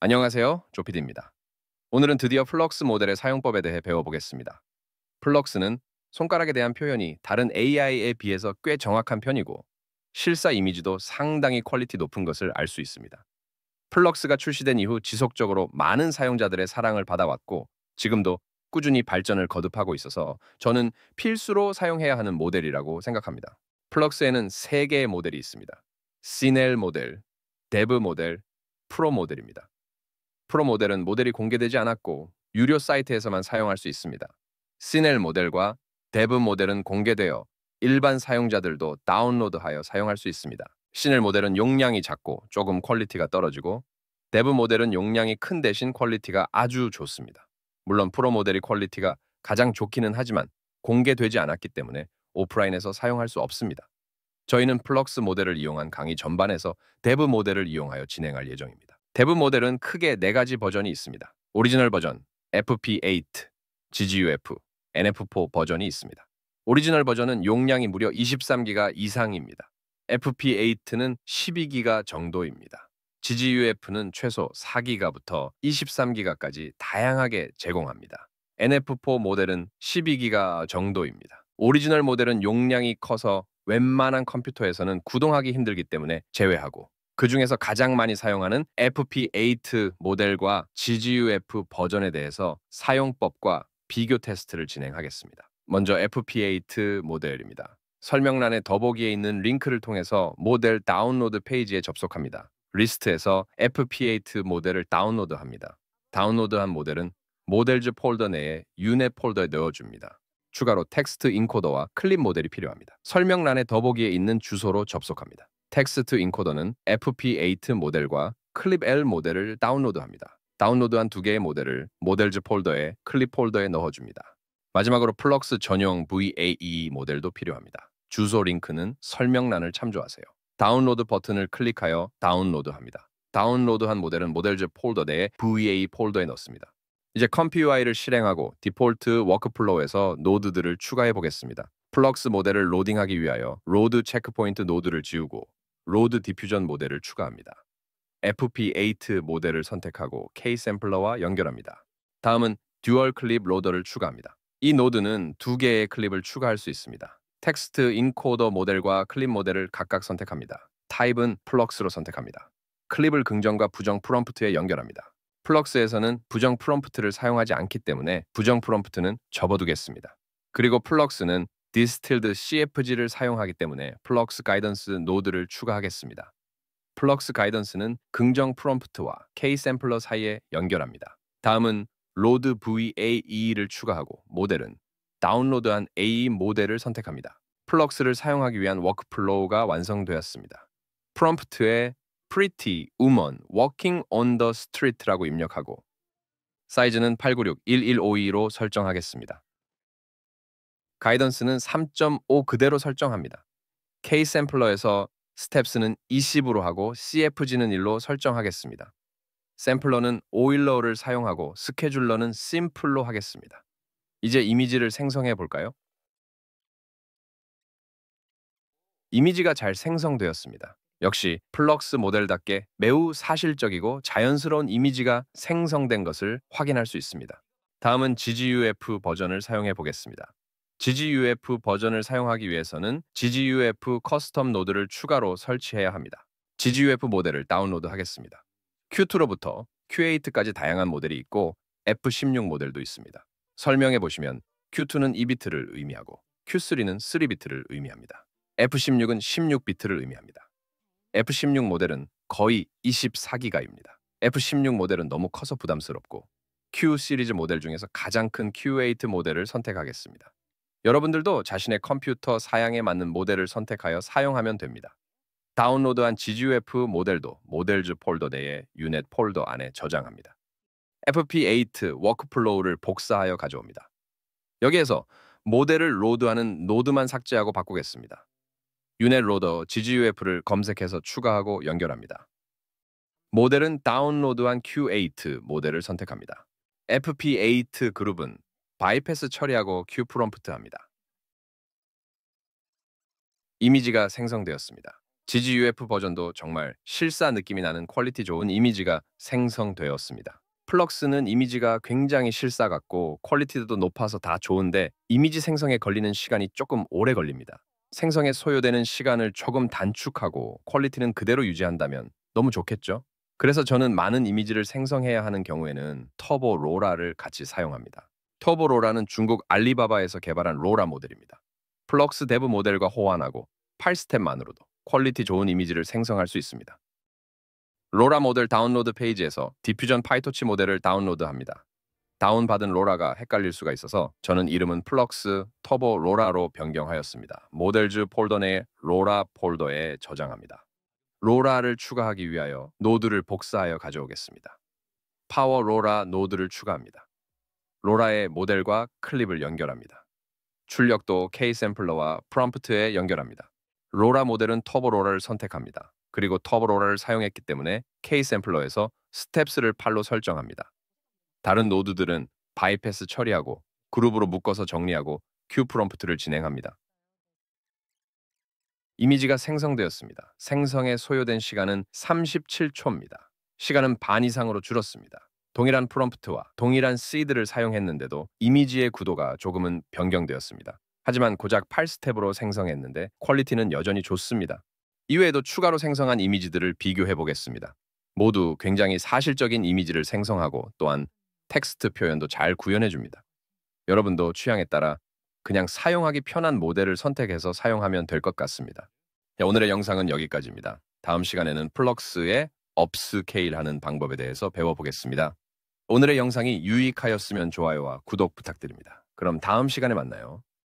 안녕하세요. 조피디입니다. 오늘은 드디어 플럭스 모델의 사용법에 대해 배워보겠습니다. 플럭스는 손가락에 대한 표현이 다른 AI에 비해서 꽤 정확한 편이고 실사 이미지도 상당히 퀄리티 높은 것을 알 수 있습니다. 플럭스가 출시된 이후 지속적으로 많은 사용자들의 사랑을 받아왔고 지금도 꾸준히 발전을 거듭하고 있어서 저는 필수로 사용해야 하는 모델이라고 생각합니다. 플럭스에는 3개의 모델이 있습니다. 시넬 모델, 데브 모델, 프로 모델입니다. 프로 모델은 모델이 공개되지 않았고 유료 사이트에서만 사용할 수 있습니다. 시넬 모델과 데브 모델은 공개되어 일반 사용자들도 다운로드하여 사용할 수 있습니다. 시넬 모델은 용량이 작고 조금 퀄리티가 떨어지고 데브 모델은 용량이 큰 대신 퀄리티가 아주 좋습니다. 물론 프로 모델이 퀄리티가 가장 좋기는 하지만 공개되지 않았기 때문에 오프라인에서 사용할 수 없습니다. 저희는 플럭스 모델을 이용한 강의 전반에서 데브 모델을 이용하여 진행할 예정입니다. 대부분 모델은 크게 네 가지 버전이 있습니다. 오리지널 버전, FP8, GGUF, NF4 버전이 있습니다. 오리지널 버전은 용량이 무려 23기가 이상입니다. FP8는 12기가 정도입니다. GGUF는 최소 4기가부터 23기가까지 다양하게 제공합니다. NF4 모델은 12기가 정도입니다. 오리지널 모델은 용량이 커서 웬만한 컴퓨터에서는 구동하기 힘들기 때문에 제외하고 그 중에서 가장 많이 사용하는 FP8 모델과 GGUF 버전에 대해서 사용법과 비교 테스트를 진행하겠습니다. 먼저 FP8 모델입니다. 설명란의 더보기에 있는 링크를 통해서 모델 다운로드 페이지에 접속합니다. 리스트에서 FP8 모델을 다운로드합니다. 다운로드한 모델은 모델즈 폴더 내에 유네 폴더에 넣어줍니다. 추가로 텍스트 인코더와 클립 모델이 필요합니다. 설명란의 더보기에 있는 주소로 접속합니다. 텍스트 인코더는 FP8 모델과 클립 L 모델을 다운로드합니다. 다운로드한 두 개의 모델을 모델즈 폴더에 클립 폴더에 넣어줍니다. 마지막으로 플럭스 전용 VAE 모델도 필요합니다. 주소 링크는 설명란을 참조하세요. 다운로드 버튼을 클릭하여 다운로드합니다. 다운로드한 모델은 모델즈 폴더 내 VA e 폴더에 넣습니다. 이제 컴피 UI를 실행하고 디폴트 워크플로우에서 노드들을 추가해 보겠습니다. 플럭스 모델을 로딩하기 위하여 로드 체크포인트 노드를 지우고 로드 디퓨전 모델을 추가합니다. FP8 모델을 선택하고 K-샘플러와 연결합니다. 다음은 듀얼 클립 로더를 추가합니다. 이 노드는 두 개의 클립을 추가할 수 있습니다. 텍스트 인코더 모델과 클립 모델을 각각 선택합니다. 타입은 플럭스로 선택합니다. 클립을 긍정과 부정 프롬프트에 연결합니다. 플럭스에서는 부정 프롬프트를 사용하지 않기 때문에 부정 프롬프트는 접어두겠습니다. 그리고 플럭스는 디스틸드 CFG를 사용하기 때문에 플럭스 가이던스 노드를 추가하겠습니다. 플럭스 가이던스는 긍정 프롬프트와 K-샘플러 사이에 연결합니다. 다음은 로드 VAE를 추가하고 모델은 다운로드한 AE 모델을 선택합니다. 플럭스를 사용하기 위한 워크플로우가 완성되었습니다. 프롬프트에 Pretty Woman Walking on the Street라고 입력하고 사이즈는 896-1152로 설정하겠습니다. 가이던스는 3.5 그대로 설정합니다. K 샘플러에서 스텝스는 20으로 하고 CFG는 1로 설정하겠습니다. 샘플러는 오일러를 사용하고 스케줄러는 심플로 하겠습니다. 이제 이미지를 생성해 볼까요? 이미지가 잘 생성되었습니다. 역시 플럭스 모델답게 매우 사실적이고 자연스러운 이미지가 생성된 것을 확인할 수 있습니다. 다음은 GGUF 버전을 사용해 보겠습니다. GGUF 버전을 사용하기 위해서는 GGUF 커스텀 노드를 추가로 설치해야 합니다. GGUF 모델을 다운로드 하겠습니다. Q2로부터 Q8까지 다양한 모델이 있고 F16 모델도 있습니다. 설명해 보시면 Q2는 2비트를 의미하고 Q3는 3비트를 의미합니다. F16은 16비트를 의미합니다. F16 모델은 거의 24기가입니다. F16 모델은 너무 커서 부담스럽고 Q 시리즈 모델 중에서 가장 큰 Q8 모델을 선택하겠습니다. 여러분들도 자신의 컴퓨터 사양에 맞는 모델을 선택하여 사용하면 됩니다. 다운로드한 GGUF 모델도 모델즈 폴더 내에 유넷 폴더 안에 저장합니다. FP8 워크플로우를 복사하여 가져옵니다. 여기에서 모델을 로드하는 노드만 삭제하고 바꾸겠습니다. 유넷 로더 GGUF를 검색해서 추가하고 연결합니다. 모델은 다운로드한 Q8 모델을 선택합니다. FP8 그룹은 바이패스 처리하고 큐 프롬프트 합니다. 이미지가 생성되었습니다. GGUF 버전도 정말 실사 느낌이 나는 퀄리티 좋은 이미지가 생성되었습니다. 플럭스는 이미지가 굉장히 실사 같고 퀄리티도 높아서 다 좋은데 이미지 생성에 걸리는 시간이 조금 오래 걸립니다. 생성에 소요되는 시간을 조금 단축하고 퀄리티는 그대로 유지한다면 너무 좋겠죠? 그래서 저는 많은 이미지를 생성해야 하는 경우에는 터보 로라를 같이 사용합니다. 터보로라는 중국 알리바바에서 개발한 로라 모델입니다. 플럭스 데브 모델과 호환하고 8스텝만으로도 퀄리티 좋은 이미지를 생성할 수 있습니다. 로라 모델 다운로드 페이지에서 디퓨전 파이토치 모델을 다운로드합니다. 다운받은 로라가 헷갈릴 수가 있어서 저는 이름은 플럭스 터보 로라로 변경하였습니다. 모델즈 폴더 내 로라 폴더에 저장합니다. 로라를 추가하기 위하여 노드를 복사하여 가져오겠습니다. 파워 로라 노드를 추가합니다. 로라의 모델과 클립을 연결합니다. 출력도 K 샘플러와 프롬프트에 연결합니다. 로라 모델은 터보로라를 선택합니다. 그리고 터보로라를 사용했기 때문에 K 샘플러에서 스텝스를 팔로 설정합니다. 다른 노드들은 바이패스 처리하고 그룹으로 묶어서 정리하고 q 프롬프트를 진행합니다. 이미지가 생성되었습니다. 생성에 소요된 시간은 37초입니다. 시간은 반 이상으로 줄었습니다. 동일한 프롬프트와 동일한 시드를 사용했는데도 이미지의 구도가 조금은 변경되었습니다. 하지만 고작 8스텝으로 생성했는데 퀄리티는 여전히 좋습니다. 이외에도 추가로 생성한 이미지들을 비교해 보겠습니다. 모두 굉장히 사실적인 이미지를 생성하고 또한 텍스트 표현도 잘 구현해 줍니다. 여러분도 취향에 따라 그냥 사용하기 편한 모델을 선택해서 사용하면 될 것 같습니다. 오늘의 영상은 여기까지입니다. 다음 시간에는 플럭스의 업스케일하는 방법에 대해서 배워보겠습니다. 오늘의 영상이 유익하였으면 좋아요와 구독 부탁드립니다. 그럼 다음 시간에 만나요.